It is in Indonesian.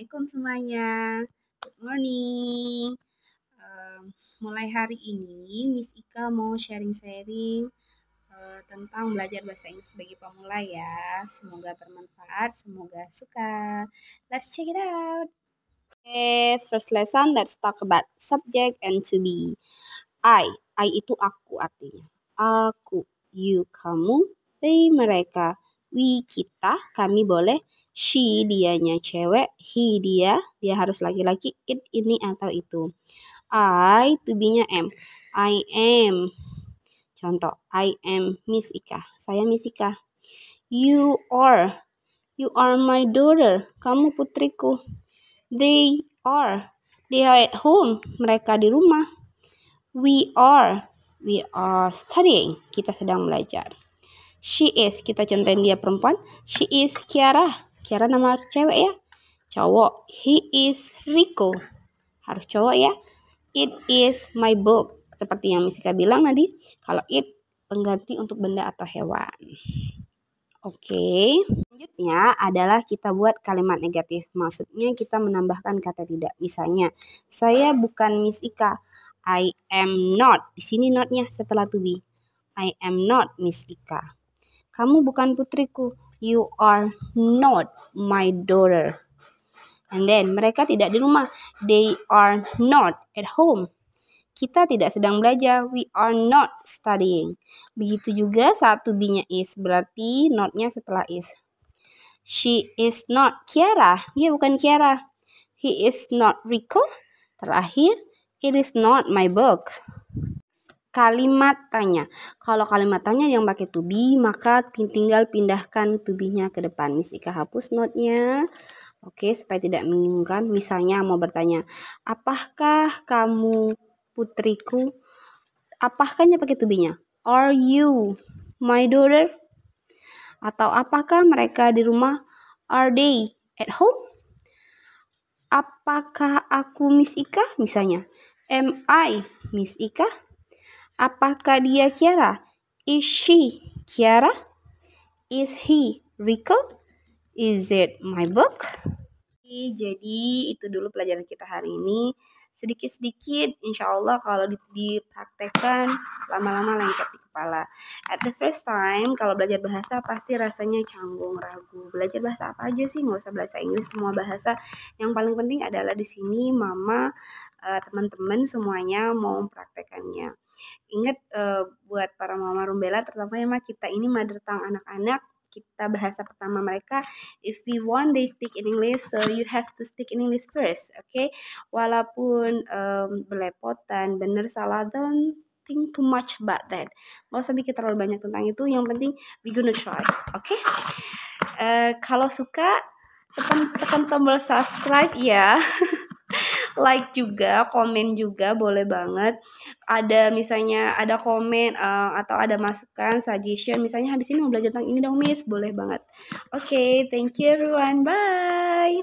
Assalamualaikum semuanya. Good morning. Uh, mulai hari ini, Miss Ika mau sharing-sharing uh, eh, tentang belajar bahasa Inggris bagi pemula ya. Semoga bermanfaat, semoga suka. Let's check it out. Okay, eh, first lesson, let's talk about subject and to be. I, I itu aku artinya. Aku, you, kamu, they, mereka we kita, kami boleh she dianya cewek, he dia, dia harus laki-laki, it ini atau itu. I to be-nya am. I am. Contoh, I am Miss Ika. Saya Miss Ika. You are. You are my daughter. Kamu putriku. They are. They are at home. Mereka di rumah. We are. We are studying. Kita sedang belajar. She is. Kita contohin dia perempuan. She is Kiara. Kiara nama cewek ya. Cowok. He is Rico. Harus cowok ya. It is my book. Seperti yang Misika bilang tadi. Kalau it pengganti untuk benda atau hewan. Oke, okay. selanjutnya adalah kita buat kalimat negatif. Maksudnya kita menambahkan kata tidak. Misalnya, saya bukan Miss Ika. I am not. Di sini notnya setelah to be. I am not Miss Ika. Kamu bukan putriku. You are not my daughter. And then mereka tidak di rumah. They are not at home. Kita tidak sedang belajar. We are not studying. Begitu juga satu B-nya is. Berarti not-nya setelah is. She is not Kiara. Dia bukan Kiara. He is not Rico. Terakhir, it is not my book kalimat tanya. Kalau kalimat tanya yang pakai to be, maka tinggal pindahkan to be-nya ke depan. Miss Ika hapus note-nya. Oke, supaya tidak menginginkan. Misalnya mau bertanya, apakah kamu putriku? Apakahnya pakai to be-nya? Are you my daughter? Atau apakah mereka di rumah? Are they at home? Apakah aku Miss Ika? Misalnya, am I Miss Ika? Apakah dia Kiara? Is she Kiara? Is he Rico? Is it my book? Jadi itu dulu pelajaran kita hari ini. Sedikit-sedikit, insya Allah kalau dipraktekkan lama-lama lengket di kepala. At the first time, kalau belajar bahasa pasti rasanya canggung, ragu. Belajar bahasa apa aja sih? Nggak usah bahasa Inggris, semua bahasa. Yang paling penting adalah di sini mama Eh, teman-teman semuanya mau mempraktekannya. Ingat uh, buat para mama rumbela terutama ya kita ini mother tongue anak-anak kita bahasa pertama mereka if we want they speak in English so you have to speak in English first oke okay? walaupun um, belepotan bener salah don't think too much about that mau sampai kita terlalu banyak tentang itu yang penting we gonna try oke okay? uh, kalau suka tekan, tekan tombol subscribe ya like juga, komen juga boleh banget. Ada misalnya ada komen uh, atau ada masukan, suggestion misalnya habis ini mau belajar tentang ini dong Miss, boleh banget. Oke, okay, thank you everyone. Bye.